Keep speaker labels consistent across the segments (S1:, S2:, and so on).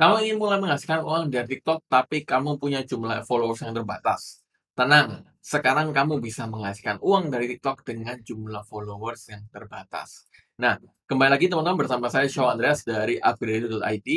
S1: Kamu ingin mulai menghasilkan uang dari TikTok, tapi kamu punya jumlah followers yang terbatas. Tenang, sekarang kamu bisa menghasilkan uang dari TikTok dengan jumlah followers yang terbatas. Nah, kembali lagi teman-teman bersama saya Shaw Andreas dari upgrade.it,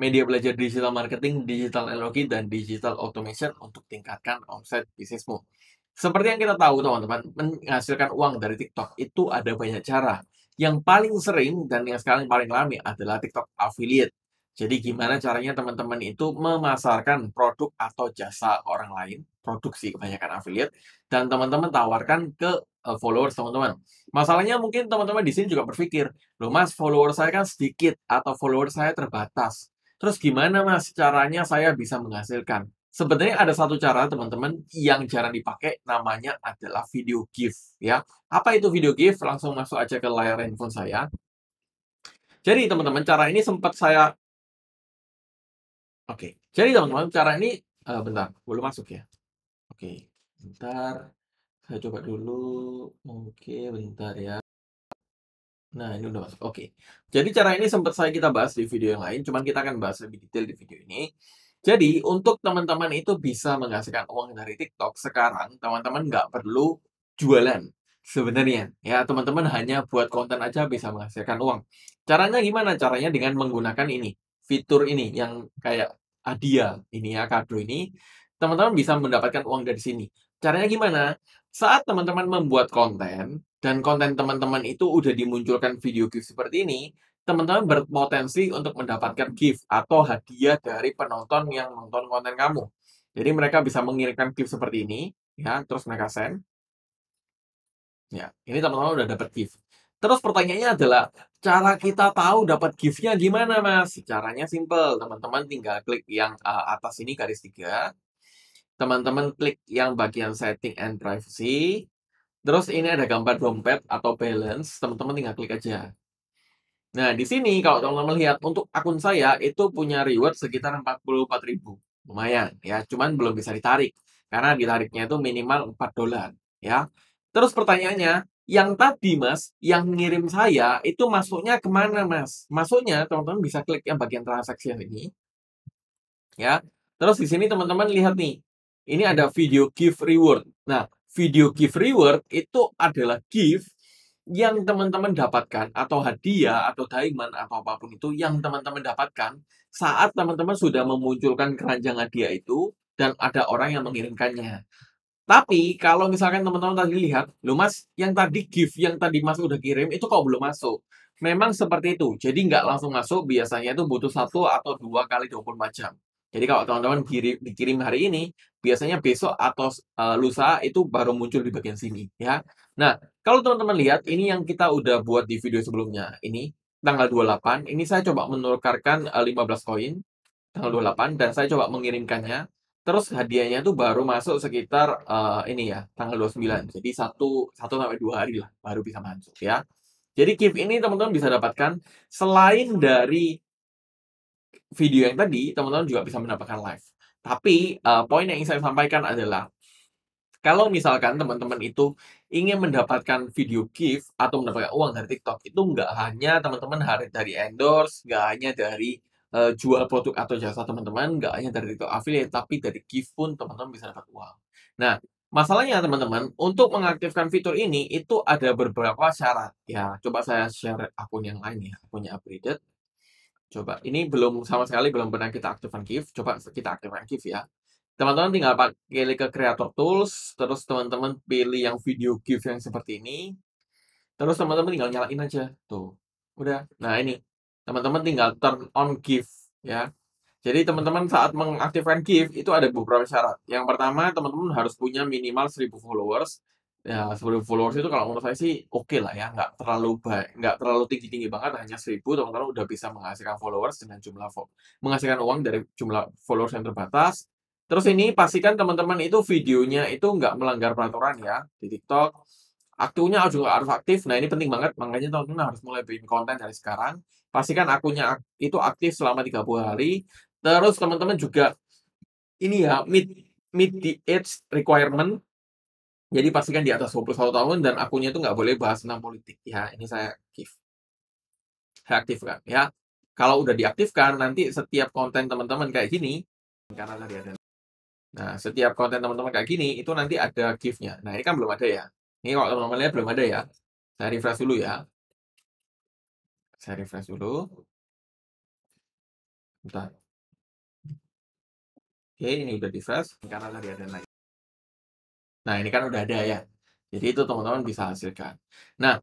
S1: media belajar digital marketing, digital analogi, dan digital automation untuk tingkatkan omset bisnismu. Seperti yang kita tahu teman-teman, menghasilkan uang dari TikTok itu ada banyak cara. Yang paling sering dan yang sekarang paling rame adalah TikTok affiliate jadi gimana caranya teman-teman itu memasarkan produk atau jasa orang lain, produksi kebanyakan affiliate, dan teman-teman tawarkan ke eh, followers teman-teman. Masalahnya mungkin teman-teman di sini juga berpikir, loh mas follower saya kan sedikit atau follower saya terbatas. Terus gimana mas caranya saya bisa menghasilkan? Sebenarnya ada satu cara teman-teman yang jarang dipakai namanya adalah video gift ya. Apa itu video gift? Langsung masuk aja ke layar handphone saya. Jadi teman-teman cara ini sempat saya Oke, jadi teman-teman cara ini uh, bentar, belum masuk ya. Oke, bentar. Saya coba dulu. Oke, bentar ya. Nah, ini udah masuk. Oke. Jadi cara ini sempat saya kita bahas di video yang lain, cuman kita akan bahas lebih detail di video ini. Jadi, untuk teman-teman itu bisa menghasilkan uang dari TikTok sekarang, teman-teman nggak perlu jualan sebenarnya. Ya, teman-teman hanya buat konten aja bisa menghasilkan uang. Caranya gimana? Caranya dengan menggunakan ini fitur ini yang kayak hadiah ini ya kado ini teman-teman bisa mendapatkan uang dari sini caranya gimana saat teman-teman membuat konten dan konten teman-teman itu udah dimunculkan video gift seperti ini teman-teman berpotensi untuk mendapatkan gift atau hadiah dari penonton yang nonton konten kamu jadi mereka bisa mengirimkan gift seperti ini ya terus mereka send ya ini teman-teman udah dapat gift Terus pertanyaannya adalah cara kita tahu dapat giftnya gimana mas? Caranya simple, teman-teman tinggal klik yang uh, atas ini garis tiga, teman-teman klik yang bagian setting and privacy, terus ini ada gambar dompet atau balance, teman-teman tinggal klik aja. Nah di sini kalau teman-teman lihat untuk akun saya itu punya reward sekitar 44.000 lumayan ya, cuman belum bisa ditarik karena ditariknya itu minimal 4 dolar ya. Terus pertanyaannya, yang tadi mas, yang ngirim saya itu masuknya kemana mas? Masuknya teman-teman bisa klik yang bagian transaksi yang ini, ya. Terus di sini teman-teman lihat nih, ini ada video gift reward. Nah, video gift reward itu adalah gift yang teman-teman dapatkan atau hadiah atau diamond atau apapun itu yang teman-teman dapatkan saat teman-teman sudah memunculkan keranjang hadiah itu dan ada orang yang mengirimkannya. Tapi kalau misalkan teman-teman tadi lihat, lo mas, yang tadi gift yang tadi mas udah kirim itu kok belum masuk. Memang seperti itu. Jadi nggak langsung masuk, biasanya itu butuh satu atau dua kali 24 jam. Jadi kalau teman-teman dikirim hari ini, biasanya besok atau uh, lusa itu baru muncul di bagian sini ya. Nah, kalau teman-teman lihat ini yang kita udah buat di video sebelumnya. Ini tanggal 28, ini saya coba menukarkan uh, eh, 15 koin tanggal 28 dan saya coba mengirimkannya Terus hadiahnya tuh baru masuk sekitar uh, ini ya, tanggal 29. Jadi satu satu sampai dua hari lah baru bisa masuk ya. Jadi gift ini teman-teman bisa dapatkan selain dari video yang tadi, teman-teman juga bisa mendapatkan live. Tapi uh, poin yang ingin saya sampaikan adalah kalau misalkan teman-teman itu ingin mendapatkan video gift atau mendapatkan uang dari TikTok, itu nggak hanya teman-teman harus dari endorse, nggak hanya dari uh, jual produk atau jasa teman-teman nggak hanya dari itu affiliate tapi dari gift pun teman-teman bisa dapat uang. Nah masalahnya teman-teman untuk mengaktifkan fitur ini itu ada beberapa syarat ya. Coba saya share akun yang lain ya akunnya upgraded. Coba ini belum sama sekali belum pernah kita aktifkan gift. Coba kita aktifkan gift ya. Teman-teman tinggal pakai ke creator tools, terus teman-teman pilih yang video gift yang seperti ini. Terus teman-teman tinggal nyalain aja. Tuh, udah. Nah, ini teman-teman tinggal turn on give ya. Jadi teman-teman saat mengaktifkan give itu ada beberapa syarat. Yang pertama teman-teman harus punya minimal 1000 followers. Ya 1000 followers itu kalau menurut saya sih oke okay lah ya, nggak terlalu baik, nggak terlalu tinggi tinggi banget, hanya 1000 teman-teman udah bisa menghasilkan followers dengan jumlah menghasilkan uang dari jumlah followers yang terbatas. Terus ini pastikan teman-teman itu videonya itu nggak melanggar peraturan ya di TikTok Akunya juga harus aktif. Nah, ini penting banget. Makanya teman-teman harus mulai bikin konten dari sekarang. Pastikan akunnya itu aktif selama 30 hari. Terus teman-teman juga ini ya meet meet the age requirement. Jadi pastikan di atas 21 tahun dan akunnya itu nggak boleh bahas tentang politik ya. Ini saya aktif. Saya kan? ya. Kalau udah diaktifkan nanti setiap konten teman-teman kayak gini karena tadi ada Nah, setiap konten teman-teman kayak gini itu nanti ada gift-nya. Nah, ini kan belum ada ya. Ini kalau lihat belum ada ya. Saya refresh dulu ya. Saya refresh dulu. Bentar. Oke, ini udah refresh. Karena tadi ada lagi. Nah, ini kan udah ada ya. Jadi itu teman-teman bisa hasilkan. Nah,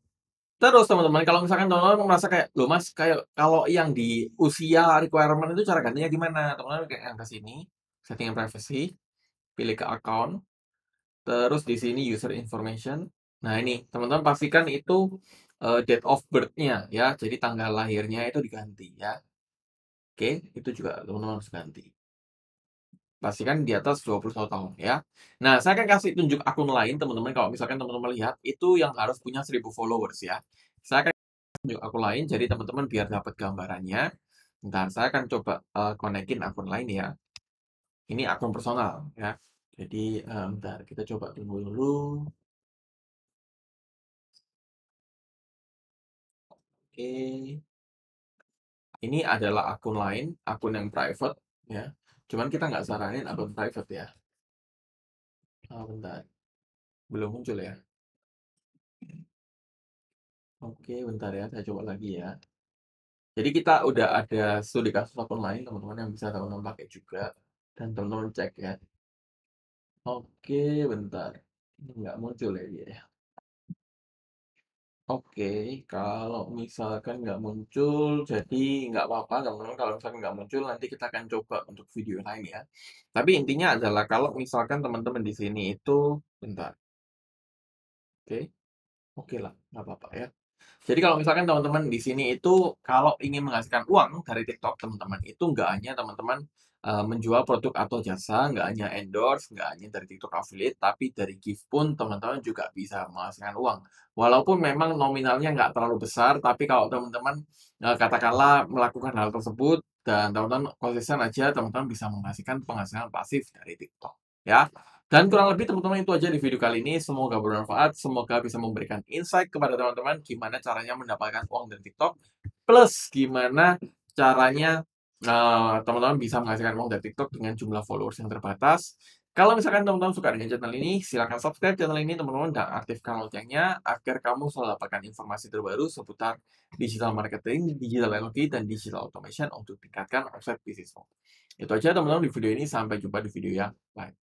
S1: terus teman-teman kalau misalkan teman-teman merasa kayak, loh mas, kayak kalau yang di usia requirement itu cara gantinya gimana? Teman-teman kayak yang ke sini, settingan privacy, pilih ke account, Terus di sini user information. Nah, ini teman-teman pastikan itu uh, date of birth-nya ya. Jadi tanggal lahirnya itu diganti ya. Oke, itu juga teman-teman harus ganti. Pastikan di atas 21 tahun ya. Nah, saya akan kasih tunjuk akun lain teman-teman kalau misalkan teman-teman lihat itu yang harus punya 1000 followers ya. Saya akan tunjuk akun lain jadi teman-teman biar dapat gambarannya. Bentar, saya akan coba uh, konekin akun lain ya. Ini akun personal ya. Jadi, um, bentar kita coba tunggu dulu. Oke. Ini adalah akun lain, akun yang private ya, cuman kita nggak saranin akun private ya. Oh, bentar, belum muncul ya? Oke, bentar ya, saya coba lagi ya. Jadi kita udah ada studi kasus akun lain teman-teman yang bisa teman-teman pakai juga dan teman-teman cek ya. Oke, bentar. nggak muncul ya dia ya? Oke, kalau misalkan nggak muncul, jadi nggak apa-apa teman-teman kalau misalkan nggak muncul, nanti kita akan coba untuk video lain ya. Tapi intinya adalah kalau misalkan teman-teman di sini itu, bentar. Oke, oke lah, nggak apa-apa ya. Jadi kalau misalkan teman-teman di sini itu, kalau ingin menghasilkan uang dari TikTok teman-teman, itu nggak hanya teman-teman Eh, menjual produk atau jasa, nggak hanya endorse, nggak hanya dari TikTok affiliate, tapi dari gift pun teman-teman juga bisa menghasilkan uang. Walaupun memang nominalnya nggak terlalu besar, tapi kalau teman-teman eh, katakanlah melakukan hal tersebut dan teman-teman konsisten aja, teman-teman bisa menghasilkan penghasilan pasif dari TikTok. Ya, dan kurang lebih teman-teman itu aja di video kali ini. Semoga bermanfaat, semoga bisa memberikan insight kepada teman-teman gimana caranya mendapatkan uang dari TikTok, plus gimana caranya Eh, teman-teman uh, bisa menghasilkan uang dari TikTok dengan jumlah followers yang terbatas. Kalau misalkan teman-teman suka dengan channel ini, silahkan subscribe channel ini teman-teman dan aktifkan loncengnya agar kamu selalu dapatkan informasi terbaru seputar digital marketing, digital energy, dan digital automation untuk tingkatkan website bisnismu. Itu aja teman-teman di video ini, sampai jumpa di video yang lain.